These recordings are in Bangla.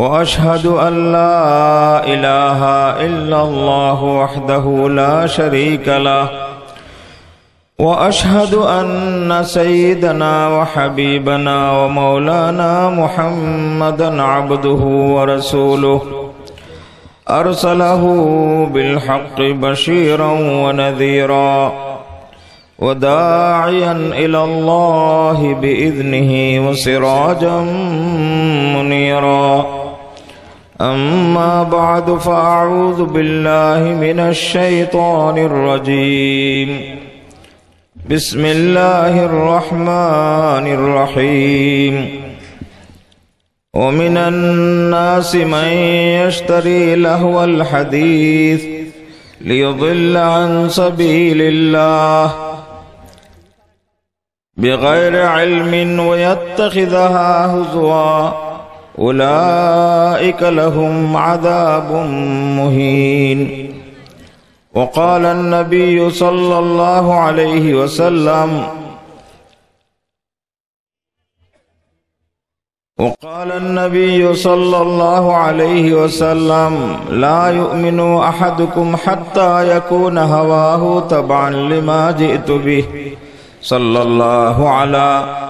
وأشهد أن لا إله إلا الله وحده لا شريك له وأشهد أن سيدنا وحبيبنا ومولانا محمدا عبده ورسوله أرسله بالحق بشيرا ونذيرا وداعيا إلى الله بإذنه وسراجا منيرا أما بعد فأعوذ بالله من الشيطان الرجيم بسم الله الرحمن الرحيم ومن الناس من يشتري لهو الحديث ليضل عن سبيل الله بغير علم ويتخذها هزواً أولئك لهم عذاب مهين وقال النبي صلى الله عليه وسلم وقال النبي صلى الله عليه وسلم لا يؤمن أحدكم حتى يكون هواه تبعا لما جئت به صلى الله عليه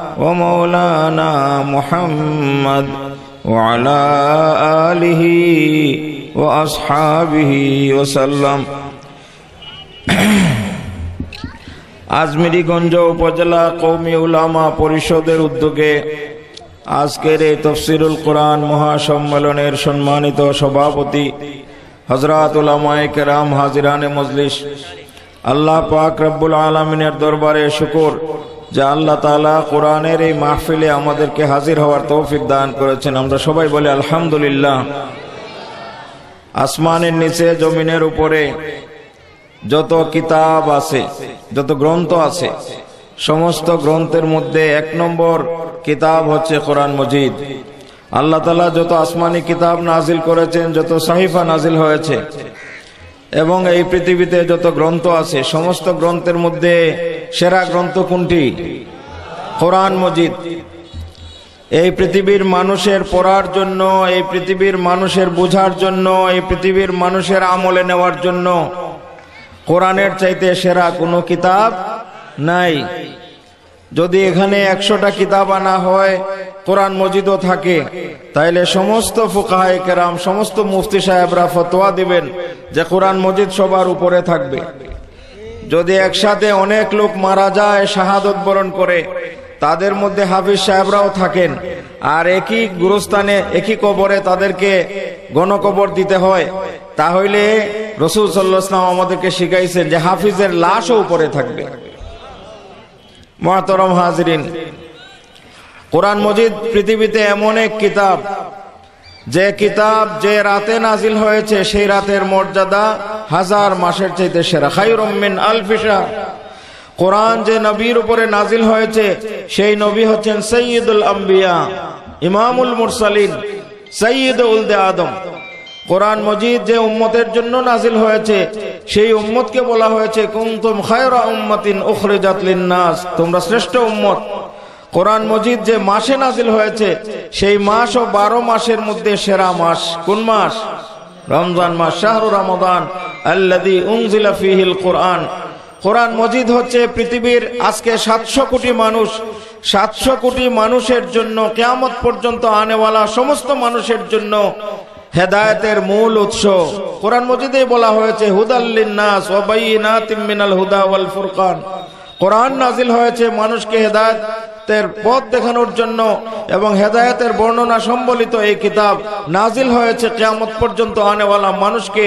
ومولانا محمد وعلى آله وأصحابه وسلم আজমিরিগঞ্জ উপজেলা কৌমি উলামা পরিষদের উদ্যোগে আজকের এই তফসিরুল কোরআন মহাসম্মেলনের সম্মানিত সভাপতি হজরত উলামায় কেরাম হাজিরানে মজলিস আল্লাহ পাক রব্বুল আলমিনের দরবারে শুকুর যা আল্লাহ তালা কোরআনের এই মাহফিলে আমাদেরকে হাজির হওয়ার তৌফিক দান করেছেন আমরা সবাই বলি আলহামদুলিল্লাহ আসমানের নিচে জমিনের উপরে যত কিতাব আছে যত গ্রন্থ আছে সমস্ত গ্রন্থের মধ্যে এক নম্বর কিতাব হচ্ছে কোরআন মজিদ আল্লাহ তালা যত আসমানি কিতাব নাজিল করেছেন যত সাহিফা নাজিল হয়েছে এবং এই পৃথিবীতে যত গ্রন্থ আছে সমস্ত গ্রন্থের মধ্যে সেরা গ্রন্থ কোনটি কোরআন মজিদ এই পৃথিবীর মানুষের পড়ার জন্য এই পৃথিবীর মানুষের বোঝার জন্য এই পৃথিবীর মানুষের আমলে নেওয়ার জন্য কোরআনের চাইতে সেরা কোনো কিতাব নাই যদি এখানে একশোটা কিতাব আনা হয় কোরআন মজিদও থাকে তাইলে সমস্ত ফুকাহায় কেরাম সমস্ত মুফতি সাহেবরা ফতোয়া দিবেন যে কোরআন মজিদ সবার উপরে থাকবে যদি একসাথে অনেক লোক মারা যায় শাহাদত বরণ করে তাদের মধ্যে হাফিজ সাহেবরাও থাকেন আর একই গুরুস্থানে একই কবরে তাদেরকে গণকবর দিতে হয় তাহলে রসুল সাল্লাহাম আমাদেরকে শিখাইছেন যে হাফিজের লাশও উপরে থাকবে মহাতরম হাজরিন কোরআন মজিদ পৃথিবীতে এমন এক কিতাব যে কিতাব যে রাতে নাজিল হয়েছে সেই রাতের মর্যাদা হাজার মাসের চাইতে সেরা খাইরমিন আলফিসা কোরআন যে নবীর উপরে নাজিল হয়েছে সেই নবী হচ্ছেন সৈয়দুল আম্বিয়া ইমামুল মুরসালিন সৈয়দ দে আদম কোরআন মজিদ যে উম্মতের জন্য নাজিল হয়েছে সেই উম্মতকে বলা হয়েছে কুমতুম খায়রা উম্মতিন উখরে জাতলিন নাস তোমরা শ্রেষ্ঠ উম্মত কোরআন মজিদ যে মাসে নাজিল হয়েছে সেই মাস ও বারো মাসের মধ্যে সেরা মাস কোন মাস রমজান মাস শাহরু রমদান আল্লাদি উংজিলা ফিহিল কোরআন কোরআন মজিদ হচ্ছে পৃথিবীর আজকে সাতশো কোটি মানুষ সাতশো কোটি মানুষের জন্য কেয়ামত পর্যন্ত আনেওয়ালা সমস্ত মানুষের জন্য হেদায়তের মূল উৎস কোরআন মজিদে বলা হয়েছে হুদাল্লিনাস না মিনাল হুদা ওয়াল ফুরকান কোরআন নাজিল হয়েছে মানুষকে হেদায়ত হেদায়াতের পথ দেখানোর জন্য এবং হেদায়তের বর্ণনা সম্বলিত এই কিতাব নাজিল হয়েছে কেয়ামত পর্যন্ত আনেওয়ালা মানুষকে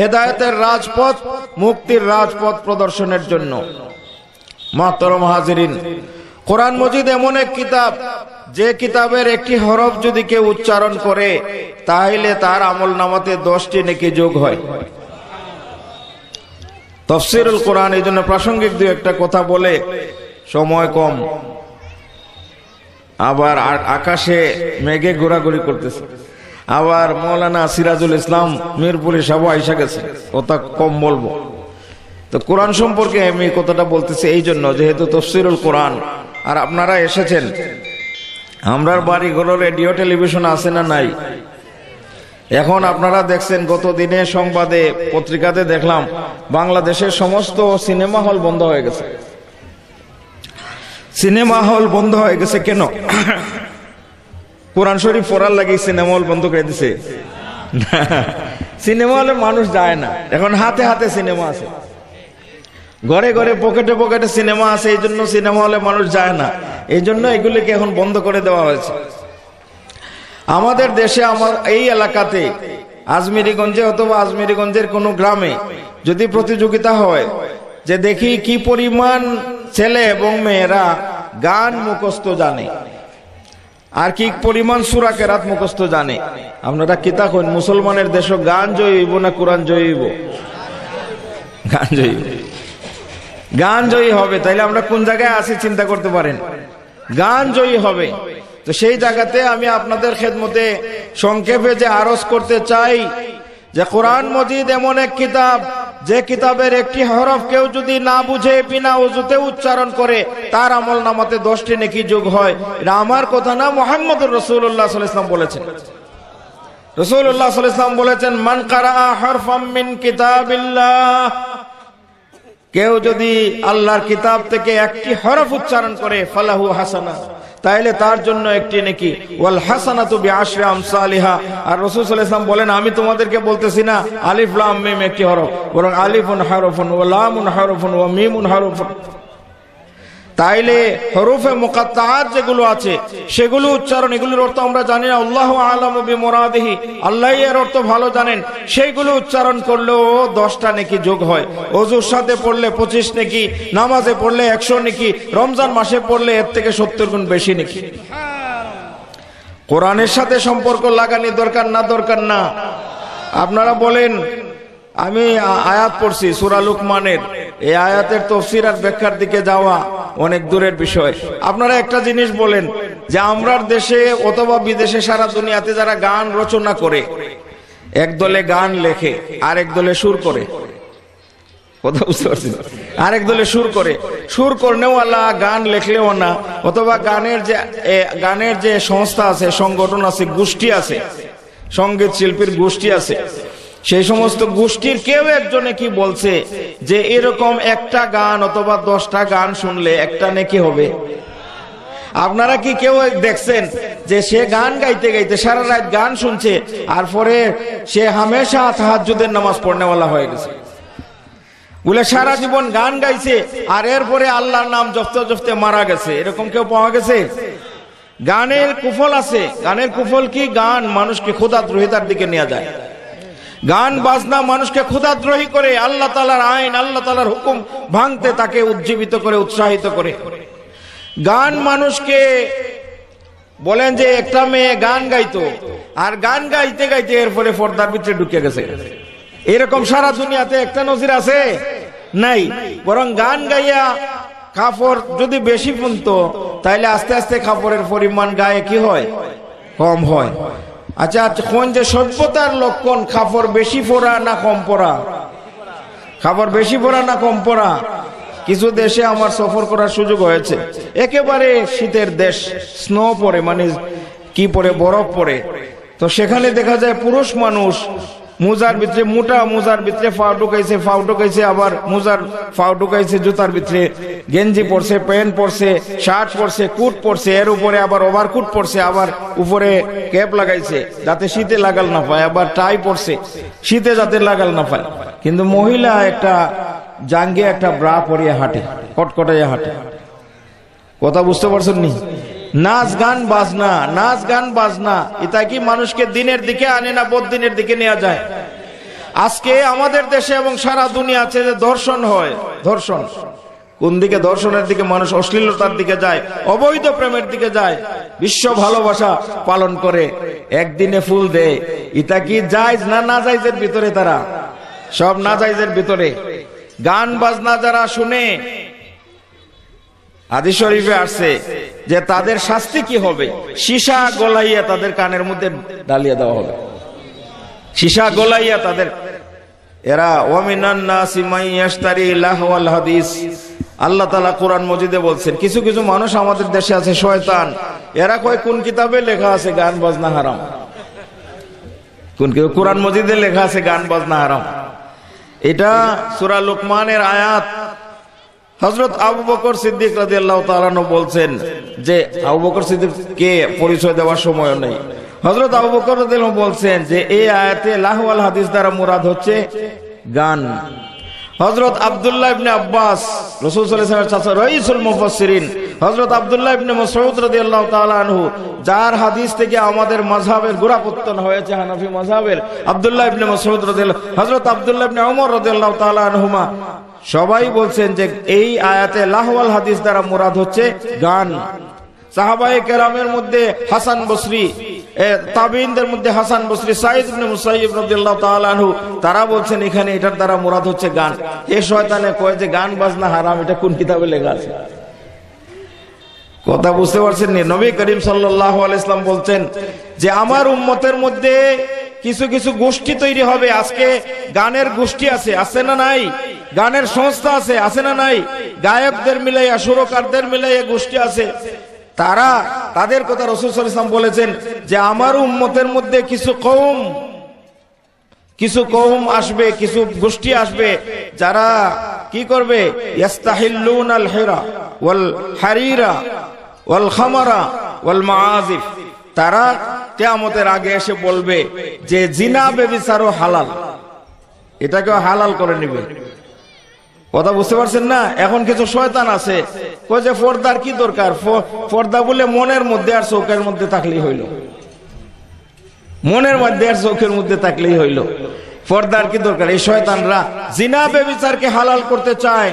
হেদায়তের রাজপথ মুক্তির রাজপথ প্রদর্শনের জন্য মাতরম হাজিরিন কোরআন মজিদ এমন এক কিতাব যে কিতাবের একটি হরফ যদি কেউ উচ্চারণ করে তাহলে তার আমল নামাতে দশটি নেকি যোগ হয় তফসিরুল কোরআন এই জন্য প্রাসঙ্গিক দু একটা কথা বলে সময় কম আবার আকাশে মেঘে ঘোরাঘুরি করতেছে আবার মৌলানা সিরাজুল ইসলাম মিরপুরে সব আইসা গেছে কথা কম বলবো তো কোরআন সম্পর্কে আমি কথাটা বলতেছি এই জন্য যেহেতু তফসিরুল কোরআন আর আপনারা এসেছেন আমরা বাড়ি ঘর রেডিও টেলিভিশন আছে না নাই এখন আপনারা দেখছেন গত দিনে সংবাদে পত্রিকাতে দেখলাম বাংলাদেশের সমস্ত সিনেমা হল বন্ধ হয়ে গেছে সিনেমা হল বন্ধ হয়ে গেছে কেন কোরআন শরীফ পড়ার লাগে সিনেমা হল বন্ধ করে দিছে সিনেমা হলে মানুষ যায় না এখন হাতে হাতে সিনেমা আছে ঘরে ঘরে পকেটে পকেটে সিনেমা আছে এই জন্য সিনেমা হলে মানুষ যায় না এই জন্য এগুলিকে এখন বন্ধ করে দেওয়া হয়েছে আমাদের দেশে আমার এই এলাকাতে আজমিরিগঞ্জে অথবা আজমিরিগঞ্জের কোনো গ্রামে যদি প্রতিযোগিতা হয় যে দেখি কি পরিমাণ ছেলে এবং মেয়েরা গান মুখস্থ জানে আর কি পরিমাণ সুরা কেরাত মুখস্থ জানে আপনারা কিতা হন মুসলমানের দেশ গান জয়ীব না কোরআন জয়ীব গান জয়ী গান জয়ী হবে তাইলে আমরা কোন জায়গায় আছি চিন্তা করতে পারেন গান জয়ী হবে তো সেই জায়গাতে আমি আপনাদের খেদমতে সংক্ষেপে যে আরজ করতে চাই যে কোরআন মজিদ এমন এক কিতাব যে কিতাবের একটি হরফ কেউ যদি না বুঝে বিনা উজুতে উচ্চারণ করে তার আমল নামাতে দশটি নেকি যোগ হয় এটা আমার কথা না মোহাম্মদ রসুল্লাহ ইসলাম বলেছেন রসুল্লাহ ইসলাম বলেছেন মান কারা হরফামিন কিতাবিল্লাহ কেউ যদি আল্লাহর কিতাব থেকে একটি হরফ উচ্চারণ করে ফালাহু হাসানা তাইলে তার জন্য একটি নাকি ওয়াল হাসানা তু আশরাম সালিহা আর রসুল ইসলাম বলেন আমি তোমাদেরকে বলতেছি না আলিফ লাম মিম একটি হরফ বরং আলিফুন হরফুন ও লামুন হরফুন ও মিমুন হরফুন তাইলে হরুফে মোকাত্তাহাত যেগুলো আছে সেগুলো উচ্চারণ এগুলোর অর্থ আমরা জানি না আল্লাহ আলমবি মোরাদেহি আল্লাহ এর অর্থ ভালো জানেন সেইগুলো উচ্চারণ করলেও দশটা নাকি যোগ হয় অজুর সাথে পড়লে পঁচিশ নাকি নামাজে পড়লে একশো নাকি রমজান মাসে পড়লে এর থেকে সত্তর গুণ বেশি নাকি কোরআনের সাথে সম্পর্ক লাগানি দরকার না দরকার না আপনারা বলেন আমি আয়াত পড়ছি সুরালুক মানের এই আয়াতের তফসির আর ব্যাখ্যার দিকে যাওয়া অনেক দূরের বিষয় আপনারা একটা জিনিস বলেন যে আমরার দেশে অথবা বিদেশে সারা দুনিয়াতে যারা গান রচনা করে একদলে গান লেখে আরেক দলে সুর করে কথা বুঝতে পারছি আরেক দলে সুর করে সুর করনেওয়ালা গান লেখলেও না অথবা গানের যে গানের যে সংস্থা আছে সংগঠন আছে গোষ্ঠী আছে সঙ্গীত শিল্পীর গোষ্ঠী আছে সেই সমস্ত গোষ্ঠীর কেউ একজনে কি বলছে যে এরকম একটা গান অথবা দশটা গান শুনলে একটা নেকি হবে আপনারা কি কেউ দেখছেন যে সে গান গাইতে গাইতে সারা রাত গান শুনছে আর পরে সে হামেশা তাহাজুদের নামাজ পড়নেওয়ালা হয়ে গেছে বলে সারা জীবন গান গাইছে আর এরপরে আল্লাহর নাম জফতে জফতে মারা গেছে এরকম কেউ পাওয়া গেছে গানের কুফল আছে গানের কুফল কি গান মানুষকে খোদা দ্রোহিতার দিকে নিয়ে যায় গান বাজনা মানুষকে ক্ষুধাদ্রোহী করে আল্লাহ তালার আইন আল্লাহ তালার হুকুম ভাঙতে তাকে উজ্জীবিত করে উৎসাহিত করে গান মানুষকে বলেন যে একটা মেয়ে গান গাইতো আর গান গাইতে গাইতে এর ফলে পর্দার ভিতরে ঢুকে গেছে এরকম সারা দুনিয়াতে একটা নজির আছে নাই বরং গান গাইয়া কাপড় যদি বেশি পুনত তাহলে আস্তে আস্তে কাপড়ের পরিমাণ গায়ে কি হয় কম হয় আচ্ছা, আচ্ছা কোন যে সভ্যতার লক্ষণ খাফর বেশি পরা না কম পরা খাবার বেশি পরা না কম পরা কিছু দেশে আমার সফর করার সুযোগ হয়েছে একেবারে শীতের দেশ স্নো পরে মানে কি পরে বরফ পরে তো সেখানে দেখা যায় পুরুষ মানুষ মোজার ভিতরে মোটা মোজার ভিতরে ফাও ঢুকাইছে ফাও ঢুকাইছে আবার মোজার ফাও ঢুকাইছে জুতার ভিতরে গেঞ্জি পরছে প্যান্ট পরছে শার্ট পরছে কুট পরছে এর উপরে আবার ওভারকুট পরছে আবার উপরে ক্যাপ লাগাইছে যাতে শীতে লাগাল না পায় আবার টাই পরছে শীতে যাতে লাগাল না পায় কিন্তু মহিলা একটা জাঙ্গে একটা ব্রা পরিয়ে হাঁটে কটকটাইয়া হাঁটে কথা বুঝতে পারছেন নি নাচ গান বাজনা নাচ গান বাজনা এটা কি মানুষকে দিনের দিকে আনে না বদিনের দিকে নেওয়া যায় আজকে আমাদের দেশে এবং সারা দুনিয়া আছে যে ধর্ষণ হয় ধর্ষণ কোন দিকে ধর্ষণের দিকে মানুষ অশ্লীলতার দিকে যায় অবৈধ প্রেমের দিকে যায় বিশ্ব ভালোবাসা পালন করে একদিনে ফুল দেয় ইতা কি যায় না না যাইজের ভিতরে তারা সব না যাইজের ভিতরে গান বাজনা যারা শুনে হাদিস শরীফে আসছে যে তাদের শাস্তি কি হবে সীসা গলাইয়া তাদের কানের মধ্যে ডালিয়ে দেওয়া হবে সীসা গলাইয়া তাদের এরা হাদিস আল্লাহ তালা কোরআন মজিদে বলছেন কিছু কিছু মানুষ আমাদের দেশে আছে শয়তান এরা কয় কোন কিতাবে লেখা আছে গান বাজনা হারাম কোন কোরআন মজিদে লেখা আছে গান বাজনা হারাম এটা সুরা লোকমানের আয়াত হজরত আবু বকর সিদ্দিক রাজি আল্লাহ বলছেন যে আবু বকর সিদ্দিক কে পরিচয় দেওয়ার সময় নেই হজরত আবু বকর বলছেন যে এই আয়াতে লাহওয়াল হাদিস দ্বারা মুরাদ হচ্ছে গান হজরত আবদুল্লাহ ইবনে আব্বাস রসুল সাল্লাহ চাচা মুফাসসিরিন হজরত আবদুল্লাহ ইবনে মসউদ রাদিয়াল্লাহু তাআলা আনহু যার হাদিস থেকে আমাদের মাযহাবের গোড়াপত্তন হয়েছে হানাফি মাযহাবের আবদুল্লাহ ইবনে মসউদ রাদিয়াল্লাহু হযরত আবদুল্লাহ ইবনে ওমর রাদিয়াল্লাহু তাআলা আনহুমা সবাই বলছেন যে এই আয়াতে লাহওয়াল হাদিস দ্বারা মুরাদ হচ্ছে গান সাহাবাই কেরামের মধ্যে হাসান বসরি তাবিনদের মধ্যে হাসান বসরি সাইদ তারা বলছেন এখানে এটার দ্বারা মুরাদ হচ্ছে গান এ শয়তানে যে গান বাজনা হারাম এটা কোন কিতাবে লেখা আছে কথা বুঝতে পারছেন নবী করিম সাল্লাহ ইসলাম বলছেন যে আমার উম্মতের মধ্যে কিছু কিছু গোষ্ঠী তৈরি হবে আজকে গানের গোষ্ঠী আছে আছে না নাই গানের সংস্থা আছে আছে না নাই গায়কদের মিলাইয়া সুরকারদের মিলাইয়া গোষ্ঠী আছে তারা তাদের কথা রসুল ইসলাম বলেছেন যে আমার উম্মতের মধ্যে কিছু কৌম কিছু কৌম আসবে কিছু গোষ্ঠী আসবে যারা কি করবে হারিরা খামারা তারা কেয়ামতের আগে এসে বলবে যে জিনা বেবিচারও হালাল এটাকেও হালাল করে নিবে কথা বুঝতে পারছেন না এখন কিছু শয়তান আছে কয় যে পর্দার কি দরকার পর্দা বলে মনের মধ্যে আর চৌকের মধ্যে থাকলেই হইল মনের মধ্যে আর চোখের মধ্যে থাকলেই হইল পর্দার কি দরকার এই শয়তানরা জিনা বেবিচারকে হালাল করতে চায়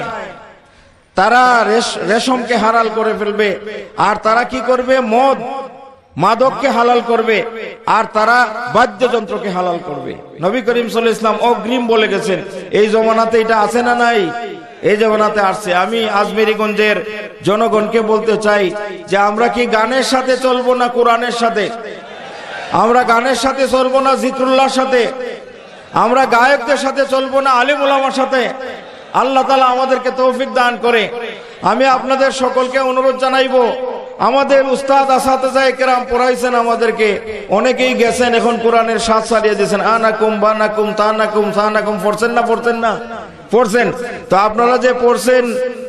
তারা রেশমকে হালাল করে ফেলবে আর তারা কি করবে মদ মাদককে হালাল করবে আর তারা বাদ্যযন্ত্রকে হালাল করবে নবী করিম সাল ইসলাম অগ্রিম বলে গেছেন এই জমানাতে এটা আছে না নাই এই জমানাতে আসছে আমি আজমেরিগঞ্জের জনগণকে বলতে চাই যে আমরা কি গানের সাথে চলবো না কোরআনের সাথে আমরা গানের সাথে চলবো না জিক্রুল্লাহর সাথে আমরা গায়কদের সাথে চলবো না আলিম সাথে আল্লাহ তালা আমাদেরকে তৌফিক দান করে আমি আপনাদের সকলকে অনুরোধ জানাইব আমাদের উস্তাদ আসাতে কেরাম পড়াইছেন আমাদেরকে অনেকেই গেছেন এখন কোরআনের সাত সারিয়ে দিয়েছেন আনাকুম বানাকুম তানাকুম সানাকুম পড়ছেন না পড়ছেন না পড়ছেন তো আপনারা যে পড়ছেন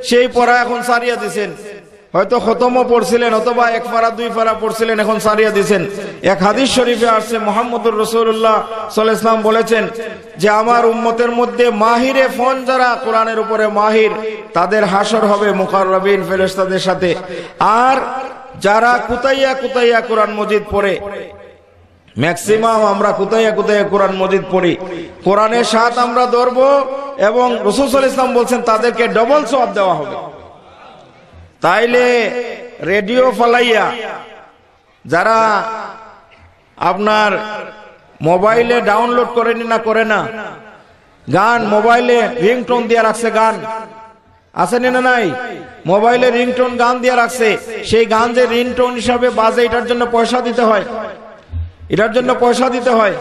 সেই পড়া এখন সারিয়া দিছেন হয়তো খতমও পড়ছিলেন অথবা এক ফারা দুই ফারা পড়ছিলেন এখন সারিয়া দিছেন এক হাদিস শরীফে আসছে মোহাম্মদুর রসুল্লাহ সাল্লাম বলেছেন যে আমার উম্মতের মধ্যে মাহিরে ফোন যারা কোরআনের উপরে মাহির তাদের হাসর হবে মুকারবিন ফেরেস্তাদের সাথে আর যারা কুতাইয়া কুতাইয়া কোরআন মজিদ পড়ে ম্যাক্সিমাম আমরা কুতাইয়া কুতাইয়া কোরআন মজিদ পড়ি কোরআনের সাথ আমরা ধরবো এবং রসুল ইসলাম বলছেন তাদেরকে ডবল সব দেওয়া হবে তাইলে রেডিও ফালাইয়া যারা আপনার মোবাইলে ডাউনলোড করেনি না করে না গান মোবাইলে রিংটোন দিয়ে রাখছে গান আছে না নাই মোবাইলে রিংটোন গান দিয়ে রাখছে সেই গান যে রিংটোন হিসাবে বাজে এটার জন্য পয়সা দিতে হয় এটার জন্য পয়সা দিতে হয়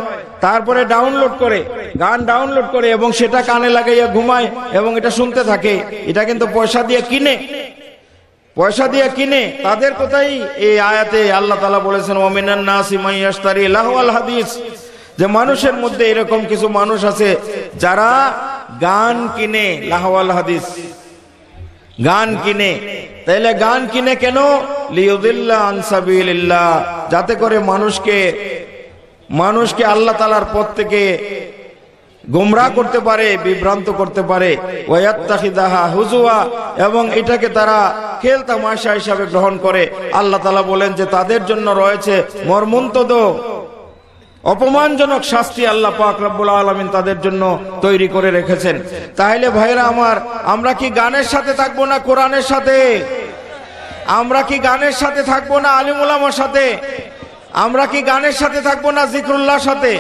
তারপরে ডাউনলোড করে গান ডাউনলোড করে এবং সেটা কানে লাগাইয়া ঘুমায় এবং এটা শুনতে থাকে এটা কিন্তু পয়সা দিয়ে কিনে পয়সা দিয়ে কিনে তাদের কোথায় এই আয়াতে আল্লাহ তালা বলেছেন ওমিনান নাসিমাইয়াস্তারি লাহওয়াল হাদিস যে মানুষের মধ্যে এরকম কিছু মানুষ আছে যারা গান কিনে লাহওয়াল হাদিস গান কিনে তাইলে গান কিনে কেন লিউদুল্লাহ আনসাবিল্লাহ যাতে করে মানুষকে মানুষকে আল্লাহ তালার পথ থেকে গোমরা করতে পারে বিভ্রান্ত করতে পারে হুজুয়া এবং এটাকে তারা খেল তামাশা হিসাবে গ্রহণ করে আল্লাহ তালা বলেন যে তাদের জন্য রয়েছে মর্মন্তদ অপমানজনক শাস্তি আল্লাহ পাক রব্বুল আলমিন তাদের জন্য তৈরি করে রেখেছেন তাহলে ভাইরা আমার আমরা কি গানের সাথে থাকবো না কোরআনের সাথে আমরা কি গানের সাথে থাকবো না আলিমুলামার সাথে আমরা কি গানের সাথে থাকবো না জিক্রুল্লাহর সাথে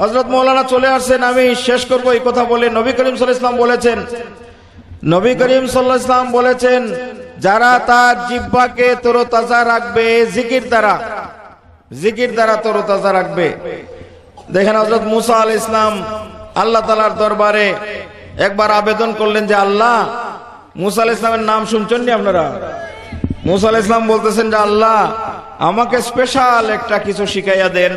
হজরত মৌলানা চলে আসছেন আমি শেষ করবো এই কথা বলে নবী করিম সাল ইসলাম বলেছেন নবী করিম সাল্লাহ ইসলাম বলেছেন যারা তার জিব্বাকে তাজা রাখবে জিকির দ্বারা জিকির দ্বারা তাজা রাখবে দেখেন হজরত মুসা আল ইসলাম আল্লাহ তালার দরবারে একবার আবেদন করলেন যে আল্লাহ মুসা আল ইসলামের নাম শুনছেন নি আপনারা মুসা ইসলাম বলতেছেন যে আল্লাহ আমাকে স্পেশাল একটা কিছু শিখাইয়া দেন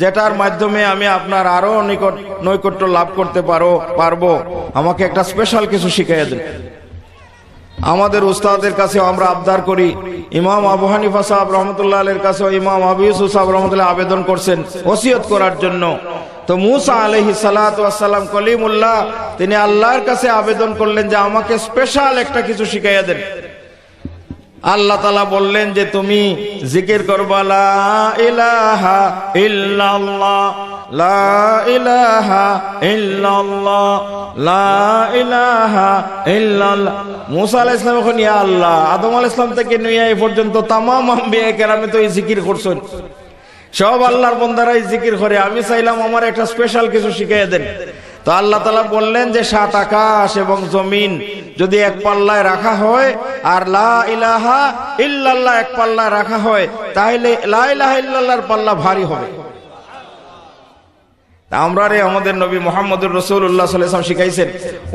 যেটার মাধ্যমে আমি আপনার আরো নিকট নৈকট্য লাভ করতে পারো পারবো আমাকে একটা স্পেশাল কিছু শিখাইয়া দেন আমাদের উস্তাদের কাছে আমরা আবদার করি ইমাম আবু হানিফা সাহাব রহমতুল্লাহ আলের কাছে ইমাম আবু ইউসুফ সাহাব রহমতুল্লাহ আবেদন করছেন ওসিয়ত করার জন্য তো মুসা আলহি সালাম কলিমুল্লাহ তিনি আল্লাহর কাছে আবেদন করলেন যে আমাকে স্পেশাল একটা কিছু শিখাইয়া দেন আল্লাহ তালা বললেন যে তুমি জিকির করবা ইলাহা লা ইলাহা লা ইলাহা মুসা আল্লাহ আদম আলাইহিস থেকে নিয়ে এই পর্যন্ত তামাম আম্বিয়া তো এই জিকির করছেন সব আল্লাহর বন্দারাই জিকির করে আমি চাইলাম আমার একটা স্পেশাল কিছু শিখাই দেন তো আল্লাহ তালা বললেন যে সাত আকাশ এবং জমিন যদি এক পাল্লায় রাখা হয় আর লাহা এক পাল্লায় রাখা হয় তাহলে লা পাল্লা ভারী হবে আমরা রে আমাদের নবী মোহাম্মদুর রসুল্লাহ সাল্লাম শিখাইছেন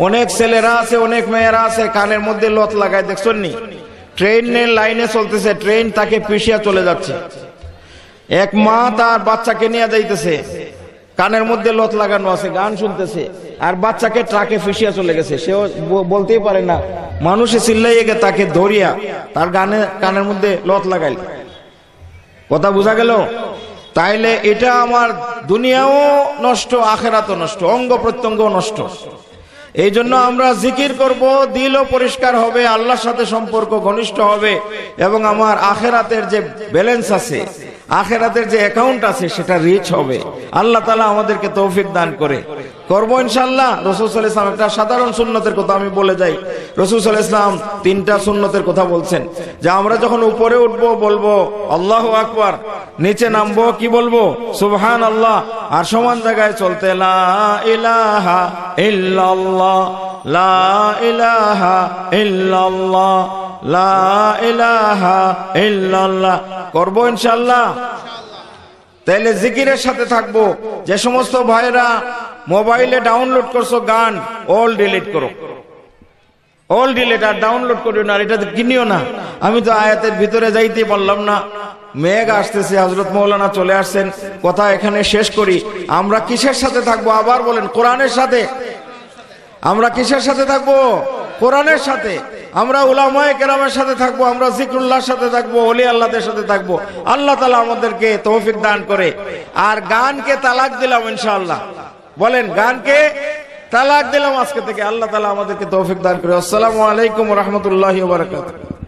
অনেক ছেলেরা আছে অনেক মেয়েরা আছে কানের মধ্যে লত লাগায় দেখছেন নি ট্রেনের লাইনে চলতেছে ট্রেন তাকে পিসিয়া চলে যাচ্ছে এক মা তার বাচ্চাকে নিয়ে যাইতেছে কানের মধ্যে লত লাগানো আছে গান শুনতেছে আর বাচ্চাকে ট্রাকে ফিসিয়া চলে গেছে সেও বলতেই পারে না মানুষে চিল্লাইয়ে গে তাকে ধরিয়া তার গানে কানের মধ্যে লত লাগাইল কথা বোঝা গেল তাইলে এটা আমার দুনিয়াও নষ্ট আখেরাতও নষ্ট অঙ্গ প্রত্যঙ্গ নষ্ট এই জন্য আমরা জিকির করব দিলও পরিষ্কার হবে আল্লাহর সাথে সম্পর্ক ঘনিষ্ঠ হবে এবং আমার আখেরাতের যে ব্যালেন্স আছে আখেরাতের যে অ্যাকাউন্ট আছে সেটা রিচ হবে আল্লাহ তালা আমাদেরকে তৌফিক দান করে করবো ইনশাল্লাহ রসুল ইসলাম একটা সাধারণ সুন্নতের কথা আমি বলে যাই রসুল ইসলাম তিনটা সুন্নতের কথা বলছেন যে আমরা যখন উপরে উঠবো বলবো আল্লাহ আকবর নিচে নামবো কি বলবো সুবহান আল্লাহ আর সমান জায়গায় চলতে লা ইলাহা লা করবো ইনশাল্লাহ তাইলে জিকিরের সাথে থাকবো যে সমস্ত ভাইরা মোবাইলে ডাউনলোড করছো গান অল ডিলিট করো অল ডিলিট আর ডাউনলোড করিও না এটা তো কিনিও না আমি তো আয়াতের ভিতরে যাইতে পারলাম না মেঘ আসতেছে হজরত মৌলানা চলে আসছেন কথা এখানে শেষ করি আমরা কিসের সাথে থাকবো আবার বলেন কোরআনের সাথে আমরা কিসের সাথে থাকবো কোরআনের সাথে আমরা উলামায় কেরামের সাথে থাকবো আমরা জিকরুল্লাহর সাথে থাকবো অলি আল্লাহদের সাথে থাকবো আল্লাহ তালা আমাদেরকে তৌফিক দান করে আর গানকে তালাক দিলাম ইনশাআল্লাহ বলেন গানকে তালাক দিলাম আজকে থেকে আল্লাহ তালা আমাদেরকে তৌফিক দান করে আসসালামু আলাইকুম রহমতুল্লাহ বারকাত